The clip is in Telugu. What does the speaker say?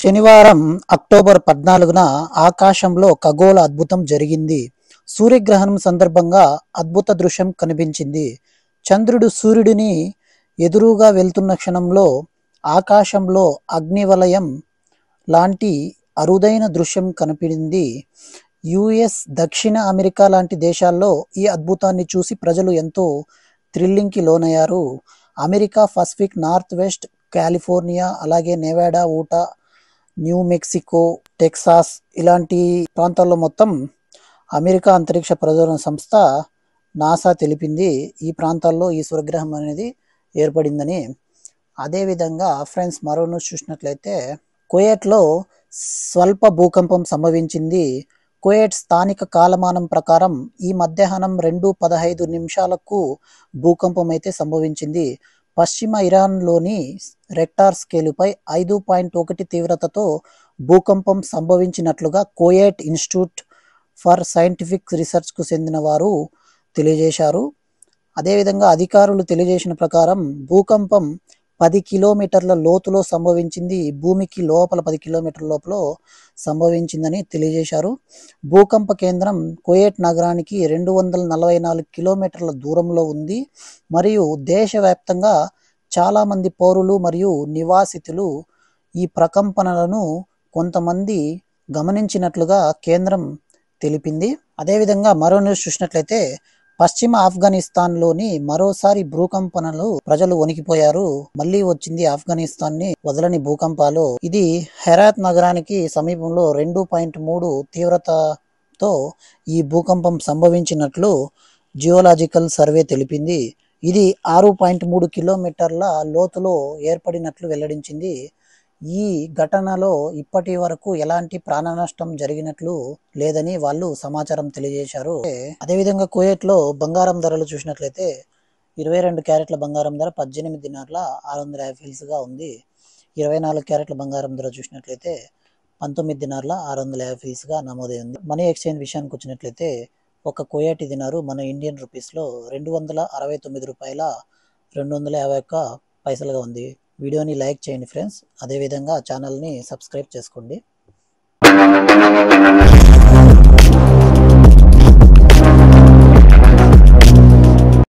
శనివారం అక్టోబర్ పద్నాలుగున ఆకాశంలో ఖగోళ అద్భుతం జరిగింది సూర్యగ్రహణం సందర్భంగా అద్భుత దృశ్యం కనిపించింది చంద్రుడు సూర్యుడిని ఎదురుగా వెళ్తున్న క్షణంలో ఆకాశంలో అగ్నివలయం లాంటి అరుదైన దృశ్యం కనిపించింది యుఎస్ దక్షిణ అమెరికా లాంటి దేశాల్లో ఈ అద్భుతాన్ని చూసి ప్రజలు ఎంతో థ్రిల్లింగ్కి లోనయ్యారు America Pacific north west California అలాగే Nevada Utah New Mexico Texas ఇలాంటి ప్రాంతాల్లో మొత్తం అమెరికా అంతరిక్ష ప్రచోదన సంస్థ నాసా తెలిపింది ఈ ప్రాంతాల్లో ఈ సూర్యగ్రహం అనేది ఏర్పడిందని అదేవిధంగా ఫ్రెండ్స్ మరో న్యూస్ చూసినట్లయితే కుయేట్లో స్వల్ప భూకంపం సంభవించింది కుయేట్ స్థానిక కాలమానం ప్రకారం ఈ మధ్యాహ్నం రెండు పదహైదు నిమిషాలకు భూకంపం అయితే సంభవించింది పశ్చిమ ఇరాన్లోని రెక్టార్ స్కేలుపై ఐదు పాయింట్ ఒకటి తీవ్రతతో భూకంపం సంభవించినట్లుగా కోయేట్ ఇన్స్టిట్యూట్ ఫర్ సైంటిఫిక్ రీసెర్చ్కు చెందిన వారు తెలియజేశారు అదేవిధంగా అధికారులు తెలియజేసిన ప్రకారం భూకంపం పది కిలోమీటర్ల లోతులో సంభవించింది భూమికి లోపల పది కిలోమీటర్ల లోపల సంభవించిందని తెలియజేశారు భూకంప కేంద్రం కోయేట్ నగరానికి రెండు వందల నలభై నాలుగు కిలోమీటర్ల దూరంలో ఉంది మరియు దేశవ్యాప్తంగా చాలామంది పౌరులు మరియు నివాసితులు ఈ ప్రకంపనలను కొంతమంది గమనించినట్లుగా కేంద్రం తెలిపింది అదేవిధంగా మరో న్యూస్ చూసినట్లయితే పశ్చిమ ఆఫ్ఘనిస్తాన్ లోని మరోసారి భూకంపనలు ప్రజలు వణికిపోయారు మళ్లీ వచ్చింది ఆఫ్ఘనిస్తాన్ ని వదలని భూకంపాలు ఇది హెరాత్ నగరానికి సమీపంలో రెండు పాయింట్ మూడు తీవ్రతతో ఈ భూకంపం సంభవించినట్లు జియోలాజికల్ సర్వే తెలిపింది ఇది ఆరు పాయింట్ మూడు కిలోమీటర్ల లోతులో ఏర్పడినట్లు వెల్లడించింది ఈ ఘటనలో ఇప్పటి వరకు ఎలాంటి ప్రాణ నష్టం జరిగినట్లు లేదని వాళ్ళు సమాచారం తెలియజేశారు అదేవిధంగా లో బంగారం ధరలు చూసినట్లయితే ఇరవై రెండు క్యారెట్ల బంగారం ధర పద్దెనిమిది దినార్ల ఆరు వందల యాభై గా ఉంది ఇరవై నాలుగు క్యారెట్ల బంగారం ధర చూసినట్లయితే పంతొమ్మిది దినార్ల ఆరు వందల యాభైస్గా నమోదై ఉంది మనీ ఎక్స్చేంజ్ విషయానికి వచ్చినట్లయితే ఒక కుయేటి దినారు మన ఇండియన్ రూపీస్లో రెండు వందల అరవై తొమ్మిది రూపాయల రెండు వందల యాభై ఒక్క పైసలుగా ఉంది వీడియోని లైక్ చేయండి ఫ్రెండ్స్ అదేవిధంగా ఛానల్ని సబ్స్క్రైబ్ చేసుకోండి